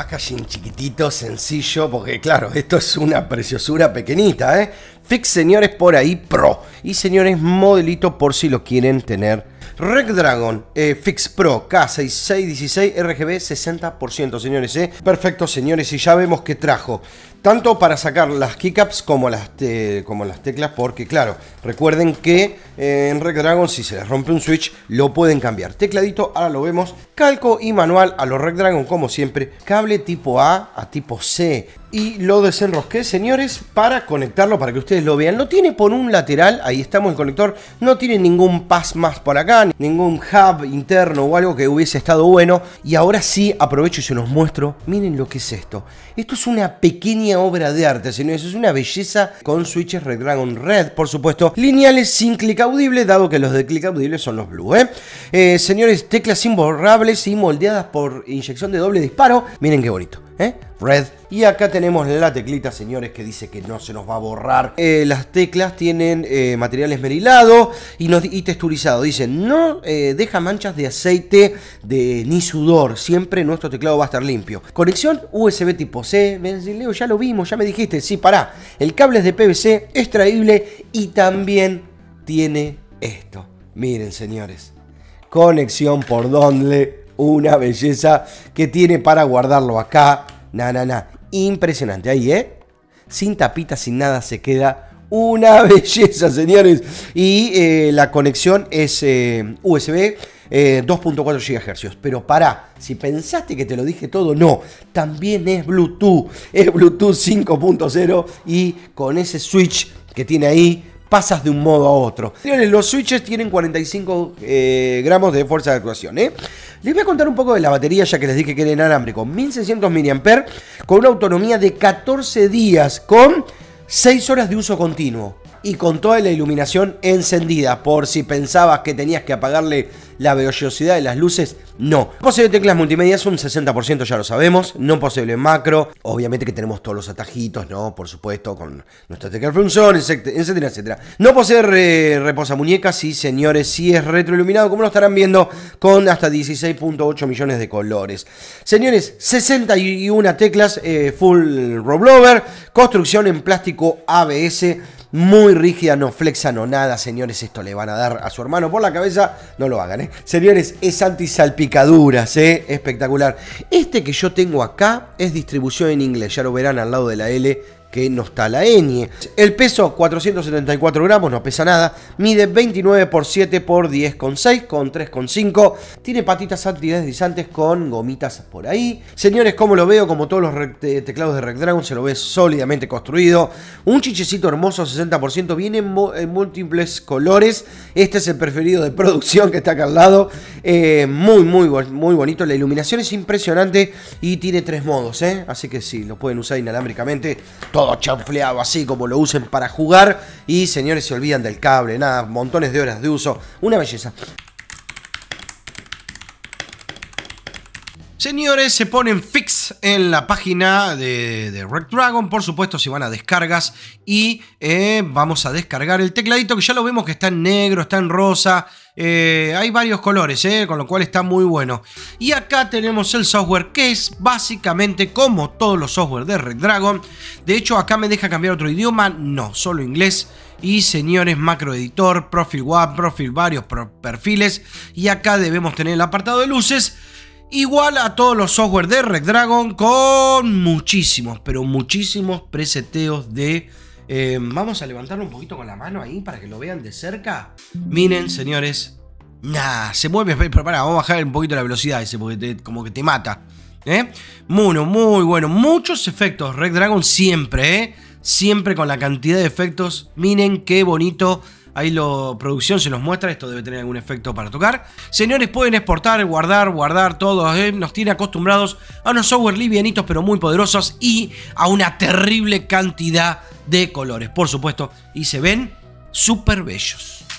Packaging chiquitito, sencillo, porque claro, esto es una preciosura pequeñita, ¿eh? Fix señores por ahí Pro. Y señores, modelito por si lo quieren tener. Red Dragon eh, Fix Pro K6616 RGB 60%, señores, ¿eh? Perfecto, señores, y ya vemos que trajo tanto para sacar las keycaps como las, como las teclas, porque claro, recuerden que eh, en Red Dragon si se les rompe un switch lo pueden cambiar. Tecladito, ahora lo vemos, calco y manual a los Red Dragon como siempre, cable tipo A a tipo C, y lo desenrosqué, señores, para conectarlo, para que ustedes lo vean. Lo tiene por un lateral, ahí estamos el conector, no tiene ningún pas más por acá, ningún hub interno o algo que hubiese estado bueno. Y ahora sí, aprovecho y se los muestro, miren lo que es esto. Esto es una pequeña obra de arte, señores, es una belleza con switches Red Dragon Red, por supuesto, lineales sin clic audible, dado que los de clic audible son los blue, Eh, eh Señores, teclas imborrables y moldeadas por inyección de doble disparo, miren qué bonito, ¿eh? Red. Y acá tenemos la teclita, señores, que dice que no se nos va a borrar. Eh, las teclas tienen materiales eh, material esmerilado y, texturizado. Dicen, no eh, deja manchas de aceite de, ni sudor. Siempre nuestro teclado va a estar limpio. Conexión USB tipo C. Leo, ya lo vimos, ya me dijiste. Sí, pará. El cable es de PVC, es extraíble y también tiene esto. Miren, señores. Conexión por donde. Una belleza que tiene para guardarlo acá na, Impresionante. Ahí, ¿eh? Sin tapita, sin nada, se queda una belleza, señores. Y eh, la conexión es USB. 2.4 GHz. Pero pará, si pensaste que te lo dije todo, no. También es Bluetooth. Es Bluetooth 5.0 y con ese switch que tiene ahí pasas de un modo a otro. Los switches tienen 45 eh, gramos de fuerza de actuación. ¿eh? Les voy a contar un poco de la batería, ya que les dije que era inalámbrico. 1600 mAh con una autonomía de 14 días, con 6 horas de uso continuo y con toda la iluminación encendida. Por si pensabas que tenías que apagarle la velocidad de las luces, no. Posee teclas multimedia es un 60%, ya lo sabemos. No posible macro. Obviamente que tenemos todos los atajitos, ¿no? Por supuesto, con nuestra tecla función, etcétera, etcétera. No posee reposamuñecas, reposa muñecas, sí, señores, sí es retroiluminado, como lo estarán viendo, con hasta 16.8 millones de colores. Señores, 61 teclas, eh, full rollover, construcción en plástico ABS muy rígida, no flexa, no nada. Señores, esto le van a dar a su hermano por la cabeza, no lo hagan, ¿eh? Señores, es anti-salpicaduras, ¿eh? Espectacular. Este que yo tengo acá es distribución en inglés, ya lo verán al lado de la L que no está la ñ. El peso, 474 gramos, no pesa nada. Mide 29 por 7 por 10.6 con 3.5 Tiene patitas antideslizantes con gomitas por ahí. Señores, como lo veo, como todos los teclados de Red Dragon, se lo ve sólidamente construido. Un chichecito hermoso, 60%, viene en, múltiples colores. Este es el preferido de producción que está acá al lado. Eh, muy, muy, muy bonito. La iluminación es impresionante y tiene tres modos, ¿eh? Así que sí, lo pueden usar inalámbricamente todo chanfleado así como lo usen para jugar y señores se olvidan del cable, nada, montones de horas de uso, una belleza. Señores, se ponen fix en la página de, Red Dragon. Por supuesto, si van a descargas y eh, vamos a descargar el tecladito que ya lo vemos que está en negro, está en rosa. Eh, hay varios colores, eh, con lo cual está muy bueno. Y acá tenemos el software que es básicamente como todos los software de Red Dragon. De hecho, acá me deja cambiar otro idioma. No, solo inglés y señores macro editor, profil web profil varios perfiles y acá debemos tener el apartado de luces Igual a todos los software de Red Dragon, con muchísimos, pero muchísimos preseteos de... Em, vamos a levantarlo un poquito con la mano ahí para que lo vean de cerca. Miren, señores. Nah, se mueve, pero para, vamos a bajar un poquito la velocidad ese porque como que te mata. ¿eh? muy bueno. Muchos efectos. Red Dragon siempre, ¿eh? Siempre con la cantidad de efectos. Miren qué bonito Ahí la producción se nos muestra, esto debe tener algún efecto para tocar. Señores, pueden exportar, guardar, guardar todo. Eh, nos tiene acostumbrados a unos software livianitos pero muy poderosos y a una terrible cantidad de colores, por supuesto. Y se ven súper bellos.